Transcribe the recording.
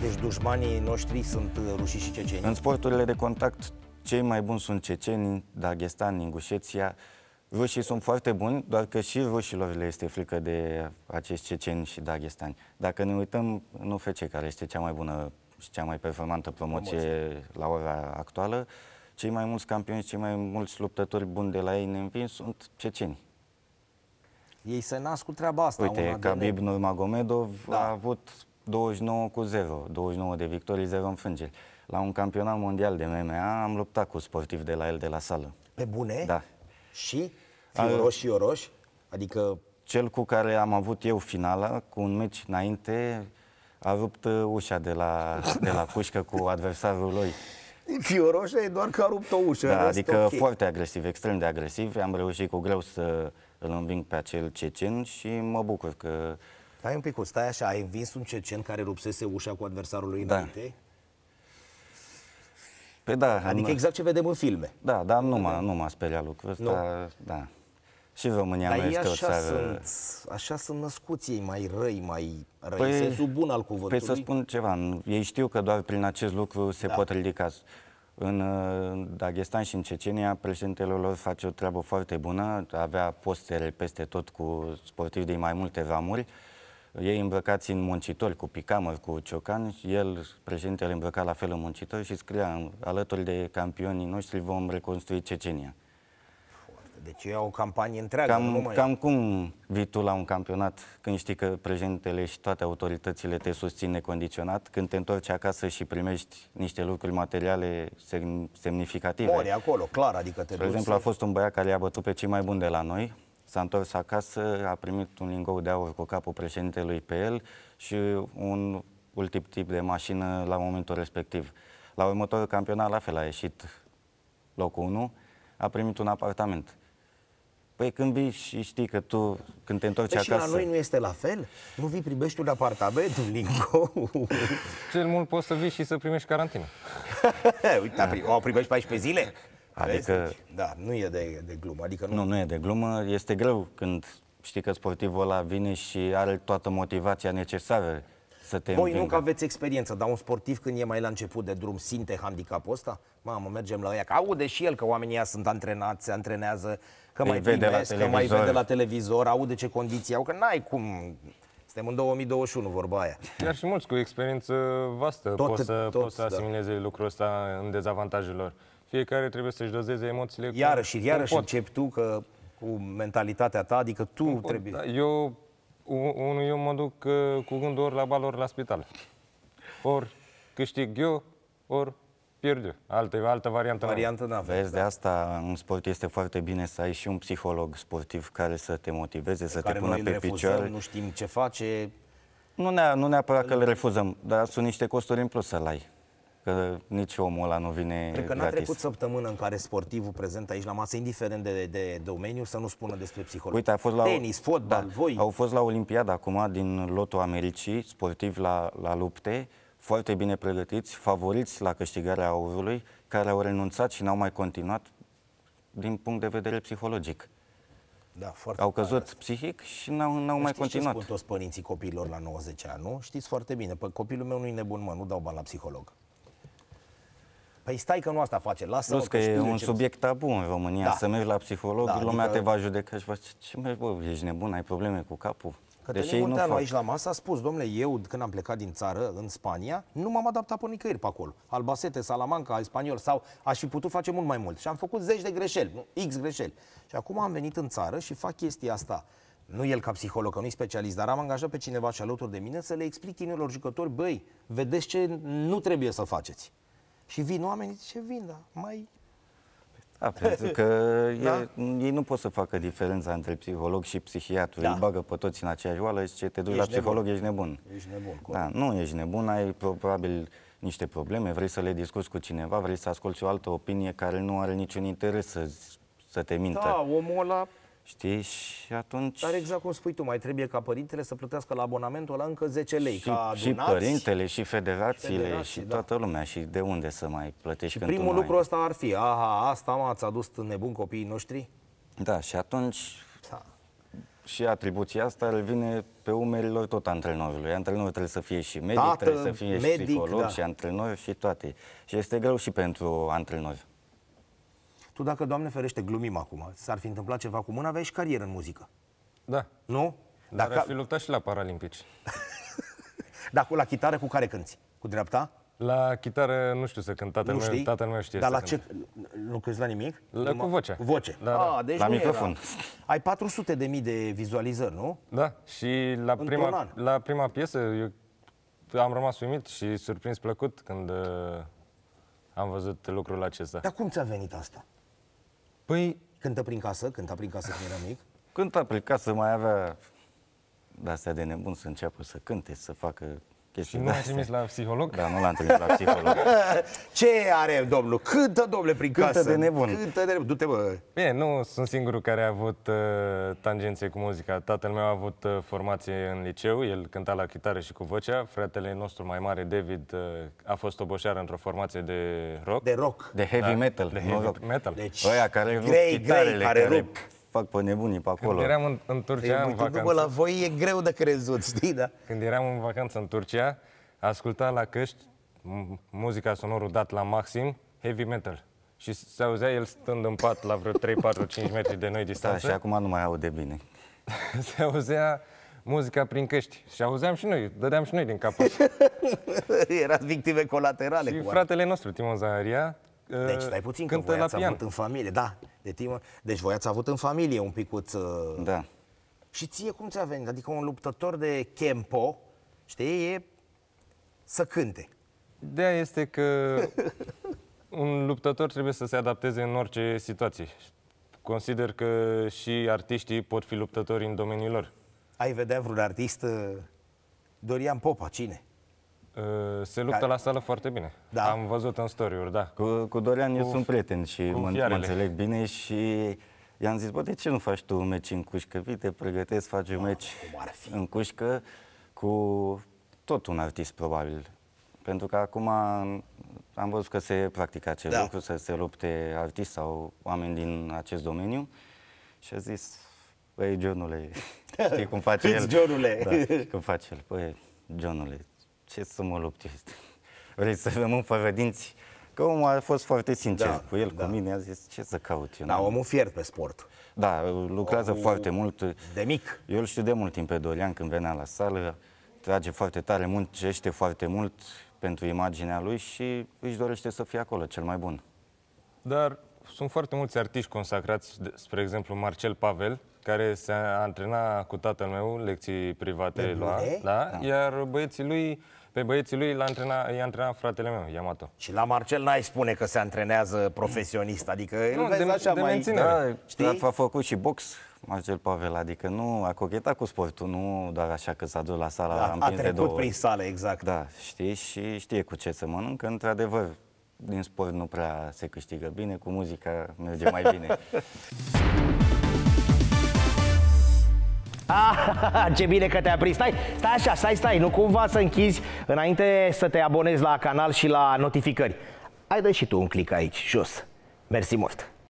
Deci dușmanii noștri sunt uh, rușii și ceceni. În sporturile de contact, cei mai buni sunt cecenii, Dagestani, Ingușeția. Rușii sunt foarte buni, doar că și rușilor le este frică de acești ceceni și dagestani. Dacă ne uităm nu fece care este cea mai bună și cea mai performantă promoție, la ora actuală, cei mai mulți campioni, cei mai mulți luptători buni de la ei neîmpins sunt ceceni. Ei se nasc cu treaba asta. Uite, Khabib Nurmagomedov da. a avut 29 cu 0, 29 de victorii, 0 înfrângeri. La un campionat mondial de MMA am luptat cu sportiv de la el de la sală. Pe bune? Da. Și? și fioroși? Adică... Cel cu care am avut eu finala, cu un meci înainte, a rupt uh, ușa de la, de la cușcă cu adversarul lui. Fioroșa e doar că a rupt o ușă. Da, adică okay. foarte agresiv, extrem de agresiv. Am reușit cu greu să îl înving pe acel cecen și mă bucur că Stai un pic, stai așa, ai învins un cecen care rupsese ușa cu adversarul lui da. înainte? Păi da. Adică exact ce vedem în filme. Da, dar nu m-a, nu m-a speriat lucrul ăsta. Nu. Da. Și România dar nu este așa o țară... Sunt, așa sunt născuți ei mai răi, mai răi, păi, sensul bun al cuvântului. Păi să spun ceva, ei știu că doar prin acest lucru se da. pot ridica. Uh, în Dagestan și în Cecenia, președintele lor face o treabă foarte bună, avea postere peste tot cu sportivi din mai multe ramuri, uh, ei îmbrăcați în muncitori, cu picamări, cu ciocan, el, președintele, îmbrăca la fel în muncitori și scria, alături de campionii noștri vom reconstrui Cecenia. Deci e o campanie întreagă. Cam, cam cum vii tu la un campionat când știi că președintele și toate autoritățile te susțin necondiționat, când te întorci acasă și primești niște lucruri materiale semnificative? Mori acolo, clar, adică te De exemplu, să... a fost un băiat care i-a bătut pe cei mai buni de la noi, s-a întors acasă, a primit un lingou de aur cu capul președintelui pe el și un ultim tip de mașină la momentul respectiv. La următorul campionat, la fel, a ieșit locul 1, a primit un apartament. Păi când vii și știi că tu, când te întorci păi acasă... Și la noi nu este la fel? Nu vii, primești un apartament, un lingou? Cel mult poți să vii și să primești carantină. Uite, o primești 14 zile? Adică... Vestici? Da, nu e de, de glumă. Adică nu... nu, nu e de glumă. Este greu când știi că sportivul ăla vine și are toată motivația necesară să te Voi învingă. nu că aveți experiență, dar un sportiv când e mai la început de drum simte handicapul ăsta? Mamă, mergem la ea, că aude și el că oamenii ăia sunt antrenați, se antrenează, că mai vede primesc, la că mai vede la televizor, aude ce condiții au, că n-ai cum... Suntem în 2021, vorba aia. Dar și mulți cu experiență vastă tot, pot să, tot, pot să da. asimileze da. lucrul ăsta în dezavantajul lor. Fiecare trebuie să-și dozeze emoțiile. Iarăși, și iarăși cum începi tu că, cu mentalitatea ta, adică tu cum trebuie. Pot, da, eu, unul, eu mă duc uh, cu gândul ori la bal, ori la spital. Ori câștig eu, ori pierd eu. Altă, altă variantă. Variantă n Vezi, da. de asta în sport este foarte bine să ai și un psiholog sportiv care să te motiveze, pe să te pună pe picioare. Nu știm ce face. Nu, ne, nu neapărat că le refuzăm, dar sunt niște costuri în plus să-l ai că nici omul ăla nu vine Cred că n-a trecut săptămână în care sportivul prezent aici la masă, indiferent de, de domeniu, să nu spună despre psihologie. Uite, a fost la Tenis, fotbal, da, voi. Au fost la Olimpiada acum din lotul Americii, sportiv la, la lupte, foarte bine pregătiți, favoriți la câștigarea aurului, care au renunțat și n-au mai continuat din punct de vedere psihologic. Da, foarte au căzut asta. psihic și n-au, n-au mai continuat. Știți toți părinții copiilor la 90 ani, nu? Știți foarte bine, păi copilul meu nu e nebun, mă, nu dau bani la psiholog. Păi stai că nu asta face, lasă Plus că, că e un subiect tabu în România, da. să mergi la psiholog, da, lumea adică... te va judeca și va zice, ce mergi, bă, ești nebun, ai probleme cu capul? Cătălin deci Munteanu aici la masă a spus, domnule, eu când am plecat din țară, în Spania, nu m-am adaptat pe nicăieri pe acolo. Albacete, Salamanca, spaniol sau aș fi putut face mult mai mult. Și am făcut zeci de greșeli, nu, X greșeli. Și acum am venit în țară și fac chestia asta. Nu el ca psiholog, că nu-i specialist, dar am angajat pe cineva și alături de mine să le explic tinerilor jucători, băi, vedeți ce nu trebuie să faceți. Și vin oamenii, ce vin, da, mai... Da, pentru că da? ei, ei nu pot să facă diferența între psiholog și psihiatru. Da. Îi bagă pe toți în aceeași oală și ce te duci ești la psiholog, nebun. ești nebun. Ești nebun. Da, nu ești nebun, ai probabil niște probleme, vrei să le discuți cu cineva, vrei să asculți o altă opinie care nu are niciun interes să, să te mintă. Da, omul ăla Știi? Și atunci... Dar exact cum spui tu, mai trebuie ca părintele să plătească la abonamentul ăla încă 10 lei. Și, ca adunați, și părintele, și federațiile, și, și da. toată lumea. Și de unde să mai plătești și când primul lucru mai... ăsta ar fi, aha, asta m-ați adus nebun copiii noștri? Da, și atunci... Da. Și atribuția asta îl vine pe umerilor tot antrenorului. Antrenorul trebuie să fie și medic, Tată, trebuie să fie medic, și psiholog da. și antrenor și toate. Și este greu și pentru antrenori. Tu dacă, Doamne ferește, glumim acum, s-ar fi întâmplat ceva cu mâna, aveai și carieră în muzică. Da. Nu? Dar dacă... ar fi luptat și la Paralimpici. Dar cu la chitară cu care cânti? Cu dreapta? La chitară nu știu să cânt, tatăl, nu știi? meu, tatăl meu știe Dar să la cânt. ce? Nu cânti la nimic? La, cu voce? Cu voce. Da, da. A, ah, deci la microfon. Era. Ai 400 de mii de vizualizări, nu? Da, și la prima, la prima piesă eu am rămas uimit și surprins plăcut când uh, am văzut lucrul acesta. Dar cum ți-a venit asta? Păi... Cântă prin casă? Cânta prin casă când era mic? Cânta prin casă, mai avea de astea de nebun să înceapă să cânte, să facă chestii. Și nu l-am trimis la psiholog? Da, nu l-am trimis la psiholog. Ce are domnul? Câtă, domnule, prin Câtă casă. de nebun. Câtă de nebun. Du-te, bă. Bine, nu sunt singurul care a avut uh, tangențe cu muzica. Tatăl meu a avut uh, formație în liceu, el cânta la chitară și cu vocea. Fratele nostru mai mare, David, uh, a fost oboșar într-o formație de rock. De rock. De heavy da, metal. De heavy rock. metal. Deci, Oia care rup grei, chitarele, grei, care, care rup fac pe nebunii pe acolo. Când eram în, în Turcia, păi, în vacanță... După la voi e greu de crezut, știi, da? Când eram în vacanță în Turcia, asculta la căști muzica sonorul dat la maxim, heavy metal. Și se auzea el stând în pat la vreo 3, 4, 5 metri de noi da, distanță. Da, și acum nu mai aude bine. se auzea muzica prin căști. Și auzeam și noi, dădeam și noi din capăt. Erați victime colaterale. Și cu fratele nostru, Timon Zaharia, deci, stai puțin, cântă că voi ați avut în familie, da de timp. Deci voi ați avut în familie un picuț... Uh, da. Și ție cum ți-a venit? Adică un luptător de Kempo, știi, e să cânte. de este că un luptător trebuie să se adapteze în orice situație. Consider că și artiștii pot fi luptători în domeniul lor. Ai vedea vreun artist? Uh, Dorian Popa, cine? Ă, se luptă la sală foarte bine. Da. Am văzut în story da. Cu, cu Dorian cu, eu sunt prieten și mă, mă înțeleg bine și i-am zis, bă, de ce nu faci tu un meci în cușcă? vite, pregătesc, faci un meci în cușcă cu tot un artist, probabil. Pentru că acum am văzut că se practică acest da. lucru, să se lupte artist sau oameni din acest domeniu. Și a zis, băi, Johnule, știi cum face el? Johnule! Da, cum face el? Băi, Johnule, ce să mă lupt este? Vrei să rămân fără dinți? Că omul a fost foarte sincer da, cu el, da. cu mine, a zis ce să caut eu. Da, omul fiert pe sport. Da, lucrează omul foarte mult. De mic. Eu îl știu de mult timp pe Dorian când venea la sală, trage foarte tare, muncește foarte mult pentru imaginea lui și își dorește să fie acolo cel mai bun. Dar sunt foarte mulți artiști consacrați, spre exemplu Marcel Pavel, care se antrena cu tatăl meu, lecții private pe lua, da? da, iar băieții lui, pe băieții lui l-a antrena, i-a antrenat fratele meu, Yamato. Și la Marcel n-ai spune că se antrenează profesionist, adică nu, de, așa de mai... Menținere. Da, da știi? a făcut și box, Marcel Pavel, adică nu a cochetat cu sportul, nu doar așa că s-a dus la sala, da, a trecut două prin sală, exact. Da, știi, și știe cu ce să mănâncă, într-adevăr, din sport nu prea se câștigă bine, cu muzica merge mai bine. Ah, ce bine că te-ai prins. Stai, stai așa, stai, stai, nu cumva să închizi înainte să te abonezi la canal și la notificări. Hai dă și tu un click aici, jos. Mersi mult!